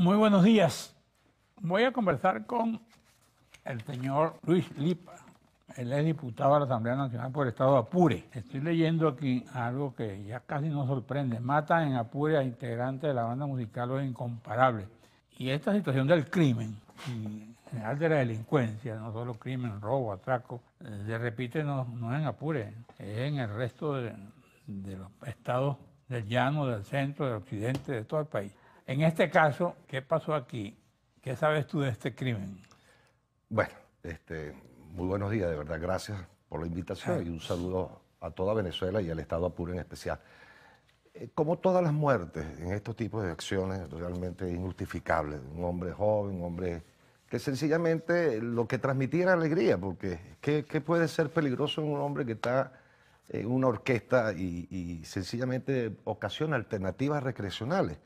Muy buenos días. Voy a conversar con el señor Luis Lipa. Él es diputado de la Asamblea Nacional por el Estado de Apure. Estoy leyendo aquí algo que ya casi nos sorprende. Mata en Apure a integrantes de la banda musical Los Incomparables. Y esta situación del crimen, y general de la delincuencia, no solo crimen, robo, atraco, de repite no, es en Apure, es en el resto de los estados del llano, del centro, del occidente, de todo el país. En este caso, ¿qué pasó aquí? ¿Qué sabes tú de este crimen? Bueno, este, muy buenos días, de verdad, gracias por la invitación ah. y un saludo a toda Venezuela y al Estado Apuro en especial. Eh, como todas las muertes en estos tipos de acciones realmente injustificables, un hombre joven, un hombre que sencillamente lo que transmitía era alegría, porque ¿qué, puede ser peligroso en un hombre que está en una orquesta y, y sencillamente ocasiona alternativas recreacionales?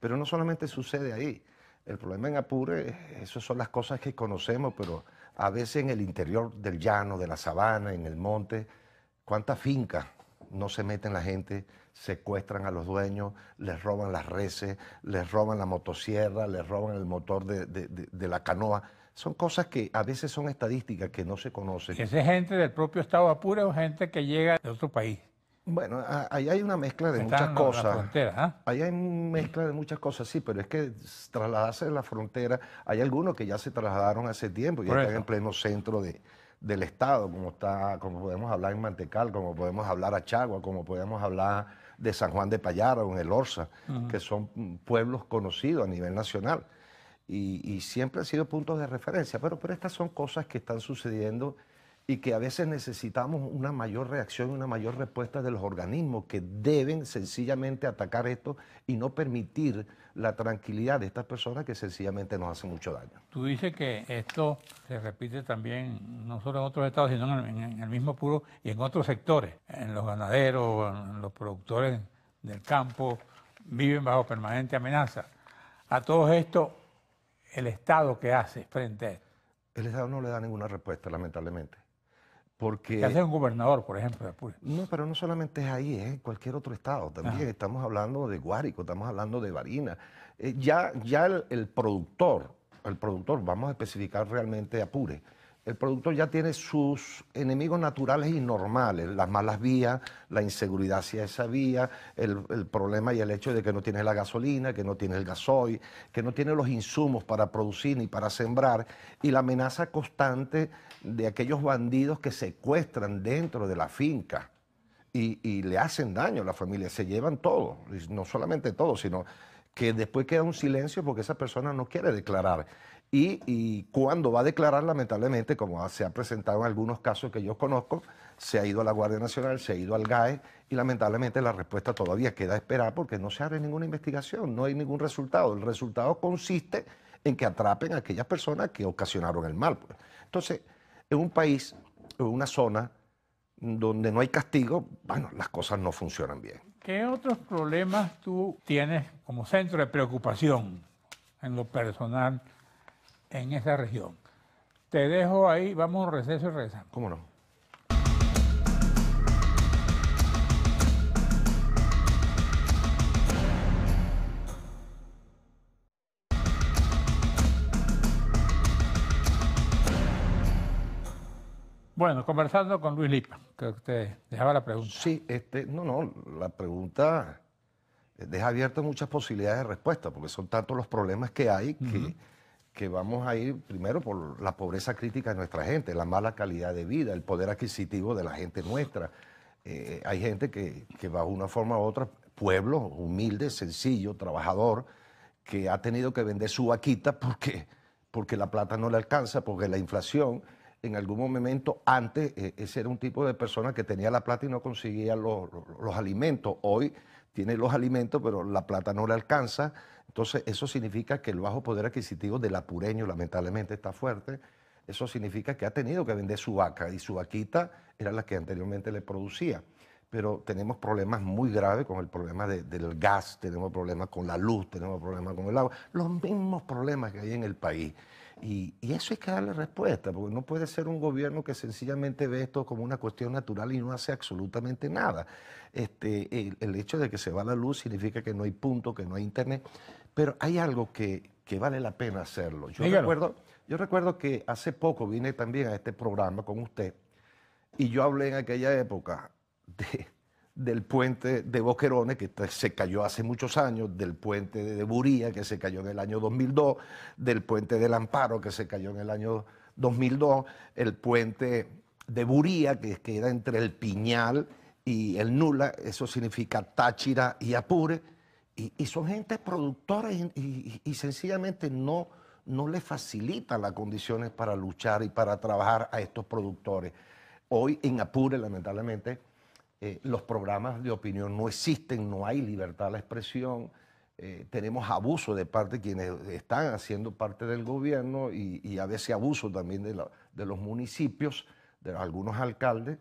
Pero no solamente sucede ahí. El problema en Apure, esas son las cosas que conocemos, pero a veces en el interior del llano, de la sabana, en el monte, ¿cuántas fincas no se meten la gente? Secuestran a los dueños, les roban las reses, les roban la motosierra, les roban el motor de, la canoa. Son cosas que a veces son estadísticas que no se conocen. ¿Es gente del propio estado Apure o gente que llega de otro país? Bueno, ahí hay una mezcla de muchas cosas. ¿ah? Ahí hay mezcla de muchas cosas, sí, pero es que trasladarse de la frontera, hay algunos que ya se trasladaron hace tiempo y están en pleno centro de, del Estado, como, está, como podemos hablar en Mantecal, como podemos hablar a Chagua, como podemos hablar de San Juan de Payara o en El Orsa, que son pueblos conocidos a nivel nacional. Y, siempre han sido puntos de referencia, pero, pero estas son cosas que están sucediendo y que a veces necesitamos una mayor reacción, una mayor respuesta de los organismos que deben sencillamente atacar esto y no permitir la tranquilidad de estas personas que sencillamente nos hacen mucho daño. Tú dices que esto se repite también no solo en otros estados, sino en el, mismo puro y en otros sectores, en los ganaderos, en los productores del campo, viven bajo permanente amenaza. A todo esto, el Estado qué hace frente a esto. El Estado no le da ninguna respuesta, lamentablemente. Porque, ¿Qué hace un gobernador, por ejemplo, de Apure? No, pero no solamente es ahí, es en cualquier otro estado ah. también. Estamos hablando de Guárico, estamos hablando de Barinas. Eh, ya ya el, el, productor, el productor, vamos a especificar realmente Apure, el productor ya tiene sus enemigos naturales y normales, las malas vías, la inseguridad hacia esa vía, el, problema y el hecho de que no tiene la gasolina, que no tienes el gasoil, que no tiene los insumos para producir ni para sembrar, y la amenaza constante de aquellos bandidos que secuestran dentro de la finca y, y le hacen daño a la familia, se llevan todo, no solamente todo, sino que después queda un silencio porque esa persona no quiere declarar y, cuando va a declarar, lamentablemente, como se ha presentado en algunos casos que yo conozco, se ha ido a la Guardia Nacional, se ha ido al GAE y lamentablemente la respuesta todavía queda a esperar porque no se abre ninguna investigación, no hay ningún resultado. El resultado consiste en que atrapen a aquellas personas que ocasionaron el mal. Pues. Entonces, en un país, en una zona donde no hay castigo, bueno, las cosas no funcionan bien. ¿Qué otros problemas tú tienes como centro de preocupación en lo personal? en esa región. Te dejo ahí, vamos a un receso y regresamos. ¿Cómo no? Bueno, conversando con Luis Lipa, creo que usted dejaba la pregunta. Sí, este, no, no, la pregunta eh, deja abiertas muchas posibilidades de respuesta, porque son tantos los problemas que hay que que vamos a ir primero por la pobreza crítica de nuestra gente, la mala calidad de vida, el poder adquisitivo de la gente nuestra. Eh, hay gente que, que bajo una forma u otra, pueblo humilde, sencillo, trabajador, que ha tenido que vender su vaquita porque, porque la plata no le alcanza, porque la inflación en algún momento antes eh, ese era un tipo de persona que tenía la plata y no conseguía los, los alimentos. Hoy tiene los alimentos, pero la plata no le alcanza. Entonces, eso significa que el bajo poder adquisitivo del apureño, lamentablemente, está fuerte. Eso significa que ha tenido que vender su vaca y su vaquita era la que anteriormente le producía pero tenemos problemas muy graves con el problema del gas, tenemos problemas con la luz, tenemos problemas con el agua, los mismos problemas que hay en el país. Y, eso hay que darle respuesta, porque no puede ser un gobierno que sencillamente ve esto como una cuestión natural y no hace absolutamente nada. Este, el, hecho de que se va la luz significa que no hay punto, que no hay internet, pero hay algo que, vale la pena hacerlo. Yo recuerdo, yo recuerdo que hace poco vine también a este programa con usted y yo hablé en aquella época del puente de Boquerones que se cayó hace muchos años, del puente de Buría, que se cayó en el año 2002, del puente del Amparo, que se cayó en el año 2002, el puente de Buría, que queda entre el Piñal y el Nula, eso significa Táchira y Apure, y, son gente productores y, sencillamente no, no les facilitan las condiciones para luchar y para trabajar a estos productores. Hoy en Apure, lamentablemente, eh, los programas de opinión no existen, no hay libertad de expresión, eh, tenemos abuso de parte de quienes están haciendo parte del gobierno y, a veces abuso también de, los municipios, de algunos alcaldes,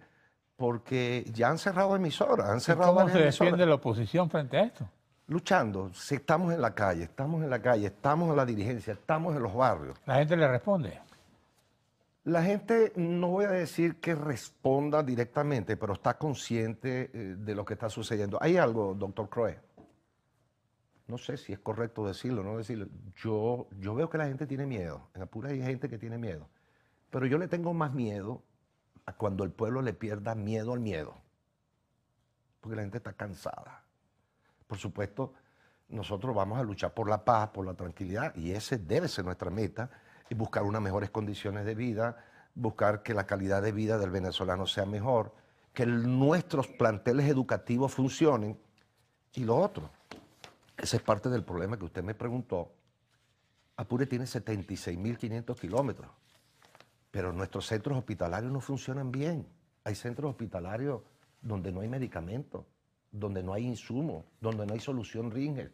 porque ya han cerrado emisoras, han cerrado ¿Cómo se defiende la oposición frente a esto? Luchando, si estamos en la calle, estamos en la calle, estamos en la dirigencia, estamos en los barrios. La gente le responde. La gente, no voy a decir que responda directamente, pero está consciente eh, de lo que está sucediendo. Hay algo, doctor Croe, no sé si es correcto decirlo o no decirlo. Yo, yo veo que la gente tiene miedo. En Apura hay gente que tiene miedo. Pero yo le tengo más miedo a cuando el pueblo le pierda miedo al miedo. Porque la gente está cansada. Por supuesto, nosotros vamos a luchar por la paz, por la tranquilidad, y ese debe ser nuestra meta y buscar unas mejores condiciones de vida, buscar que la calidad de vida del venezolano sea mejor, que nuestros planteles educativos funcionen y lo otro. Ese es parte del problema que usted me preguntó. Apure tiene 76.500 kilómetros, pero nuestros centros hospitalarios no funcionan bien. Hay centros hospitalarios donde no hay medicamento, donde no hay insumo, donde no hay solución Ringer,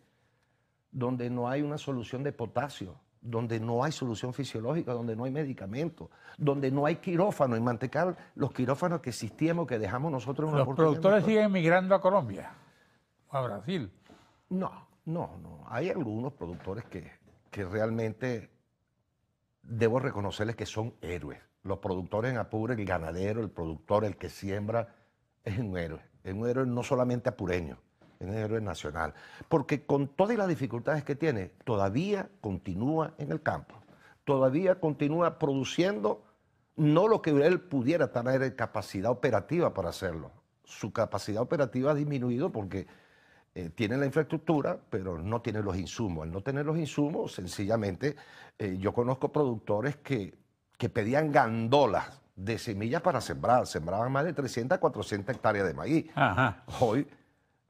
donde no hay una solución de potasio, donde no hay solución fisiológica, donde no hay medicamento donde no hay quirófano. Y mantecar los quirófanos que existíamos, que dejamos nosotros... En ¿Los productores siguen migrando a Colombia o a Brasil? No, no, no. Hay algunos productores que, que realmente debo reconocerles que son héroes. Los productores en Apure, el ganadero, el productor, el que siembra, es un héroe. Es un héroe no solamente apureño, es el héroe nacional, porque con todas las dificultades que tiene, todavía continúa en el campo, todavía continúa produciendo no lo que él pudiera tener capacidad operativa para hacerlo. Su capacidad operativa ha disminuido porque eh, tiene la infraestructura, pero no tiene los insumos. Al no tener los insumos, sencillamente, eh, yo conozco productores que, pedían gandolas de semillas para sembrar. Sembraban más de 300, a 400 hectáreas de maíz. Hoy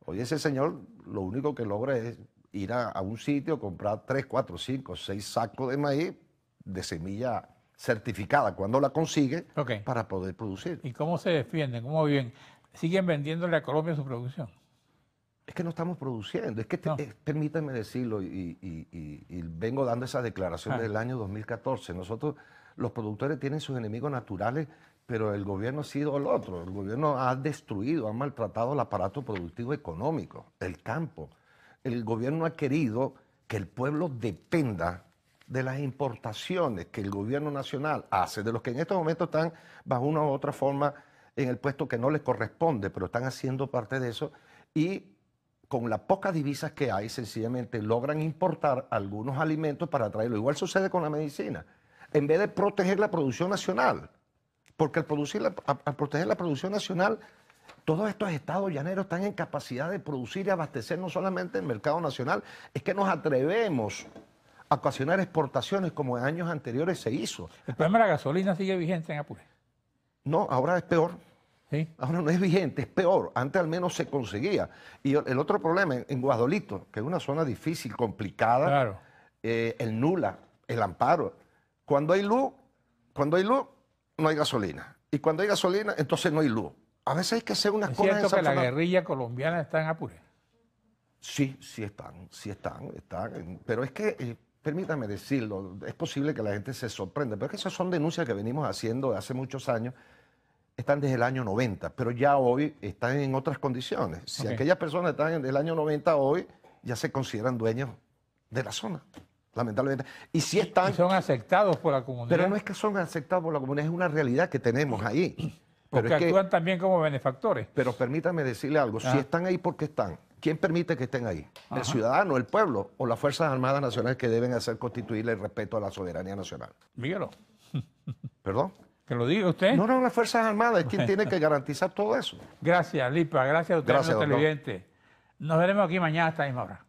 Hoy ese señor lo único que logra es ir a, un sitio, comprar 3, 4, 5, 6 sacos de maíz de semilla certificada cuando la consigue para poder producir. ¿Y cómo se defienden? ¿Cómo viven? ¿Siguen vendiéndole a Colombia su producción? Es que no estamos produciendo. Es que, permítanme decirlo, y, vengo dando esa declaración ah. del año 2014. Nosotros, los productores tienen sus enemigos naturales pero el gobierno ha sido el otro. El gobierno ha destruido, ha maltratado el aparato productivo económico, el campo. El gobierno ha querido que el pueblo dependa de las importaciones que el gobierno nacional hace, de los que en estos momentos están bajo una u otra forma en el puesto que no les corresponde, pero están haciendo parte de eso, y con las pocas divisas que hay, sencillamente logran importar algunos alimentos para traerlo. Igual sucede con la medicina. En vez de proteger la producción nacional, porque al, producir proteger la producción nacional, todos estos estados llaneros están en capacidad de producir y abastecer no solamente el mercado nacional, es que nos atrevemos a ocasionar exportaciones como en años anteriores se hizo. El problema de la gasolina sigue vigente en Apure. No, ahora es peor. Ahora no es vigente, es peor. Antes al menos se conseguía. Y el otro problema, en Guadolito, que es una zona difícil, complicada, eh, el nula, el amparo. Cuando hay luz, cuando hay luz, no hay gasolina. Y cuando hay gasolina, entonces no hay luz. A veces hay que hacer unas cosas. ¿Es cierto que la guerrilla colombiana está en Apure? Sí, sí están, sí están, están. Pero es que, permítanme eh, permítame decirlo, es posible que la gente se sorprenda, pero es que esas son denuncias que venimos haciendo hace muchos años. Están desde el año 90, pero ya hoy están en otras condiciones. Si aquellas personas están desde el año 90 hoy, ya se consideran dueños de la zona lamentablemente. Y si están... son aceptados por la comunidad. Pero no es que son aceptados por la comunidad, es una realidad que tenemos ahí. Porque actúan también como benefactores. Pero permítame decirle algo, si están ahí porque están, ¿quién permite que estén ahí? ¿El ciudadano, el pueblo o las Fuerzas Armadas Nacionales que deben hacer constituirle el respeto a la soberanía nacional? Miguelo ¿Perdón? Que lo diga usted. No, no, las Fuerzas Armadas es quien tiene que garantizar todo eso. Gracias, Lipa. Gracias a usted, gracias, Nos veremos aquí mañana a esta misma hora.